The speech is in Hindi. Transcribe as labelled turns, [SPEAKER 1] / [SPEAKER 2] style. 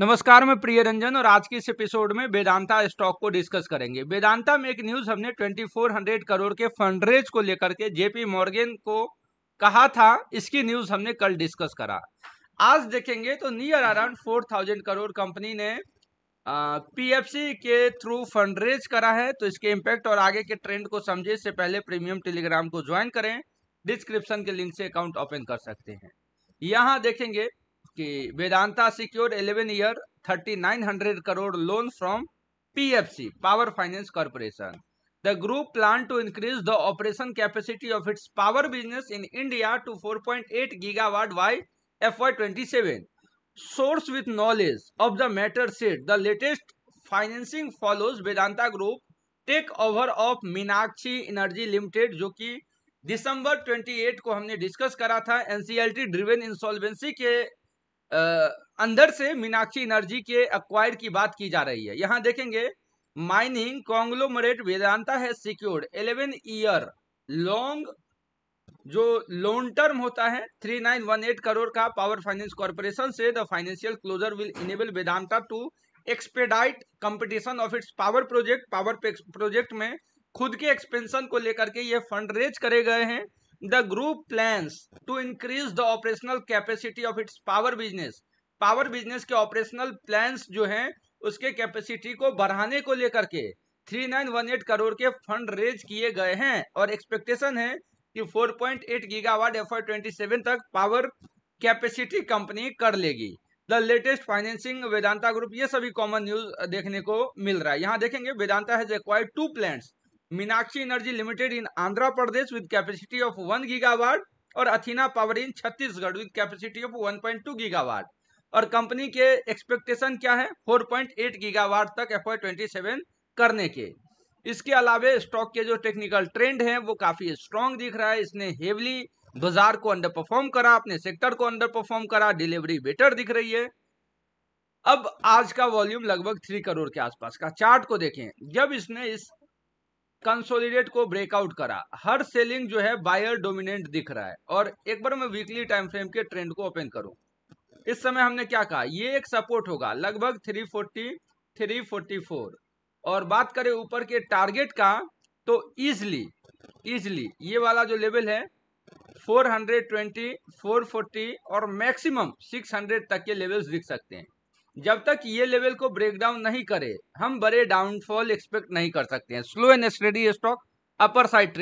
[SPEAKER 1] नमस्कार मैं प्रिय रंजन और आज के इस एपिसोड में वेदांता स्टॉक को डिस्कस करेंगे वेदांता में एक न्यूज हमने 2400 करोड़ के फंड रेज को लेकर के जेपी मॉर्गेन को कहा था इसकी न्यूज हमने कल डिस्कस करा आज देखेंगे तो near around four thousand crore company ने पीएफसी के थ्रू फंडरेज करा है तो इसके इम्पैक्ट और आगे के ट्रेंड को समझे इससे पहले प्रीमियम टेलीग्राम को ज्वाइन करें डिस्क्रिप्शन के लिंक से अकाउंट ओपन कर सकते हैं यहाँ देखेंगे कि Vedanta secure 11 year 3900 crore loan from PFC power finance corporation the group plan to increase the operation capacity of its power business in India to 4.8 gigawatt by FY 27 source with knowledge of the matter set the latest financing follows Vedanta group take over of Meenakshi energy limited जो कि दिसंबर 28 को हमने डिस्कस करा था एनसीएलटी ड्रिवेन इंसॉल्वेंसी के अंदर से मीनाक्षी एनर्जी के अक्वायर की बात की जा रही है यहाँ देखेंगे माइनिंग कॉन्ग्लोमरेट वेदांता है सिक्योर्ड इलेवन ईयर लॉन्ग जो लोन टर्म होता है 3918 करोड़ का पावर फाइनेंस कॉरपोरेशन से the financial closure will enable Vedanta to expedite competition of its power project power project में खुद के एक्सपेंशन को लेकर के ये फंड रेज करे गए हैं The group plans to increase the operational capacity of its power business. Power business के ऑपरेशनल प्लान जो है उसके कैपेसिटी को बढ़ाने को लेकर के three nine one eight crore के फंड रेज किए गए हैं और एक्सपेक्टेशन है कि four point 4.8 gigawatt F I तक पावर कैपेसिटी कंपनी कर लेगी the latest financing Vedanta group ये सभी कॉमन न्यूज देखने को मिल रहा है यहाँ देखेंगे Vedanta has two plants Meenakshi energy limited in Andhra Pradesh with capacity of one gigawatt और Athena power in Chhattisgarh with capacity of one point two gigawatt और कंपनी के एक्सपेक्टेशन क्या है फोर पॉइंट एट गीगावाट तक एफ आई करने के इसके अलावा स्टॉक के जो टेक्निकल ट्रेंड है वो काफ़ी स्ट्रांग दिख रहा है इसने हेवली बाजार को अंडर परफॉर्म करा अपने सेक्टर को अंडर परफॉर्म करा डिलीवरी बेटर दिख रही है अब आज का वॉल्यूम लगभग थ्री करोड़ के आसपास का चार्ट को देखें जब इसने इस कंसोलिडेट को ब्रेकआउट करा हर सेलिंग जो है बायर डोमिनेंट दिख रहा है और एक बार मैं वीकली टाइम फ्रेम के ट्रेंड को ओपन करूं इस समय हमने क्या कहा ये एक सपोर्ट होगा लगभग 340 344 और बात करें ऊपर के टारगेट का तो इजली इजली ये वाला जो लेवल है 420 440 और मैक्सिमम 600 तक के लेवल्स दिख सकते हैं जब तक ये लेवल को ब्रेक डाउन नहीं करे हम बड़े डाउनफॉल एक्सपेक्ट नहीं कर सकते हैं slow and steady stock upper side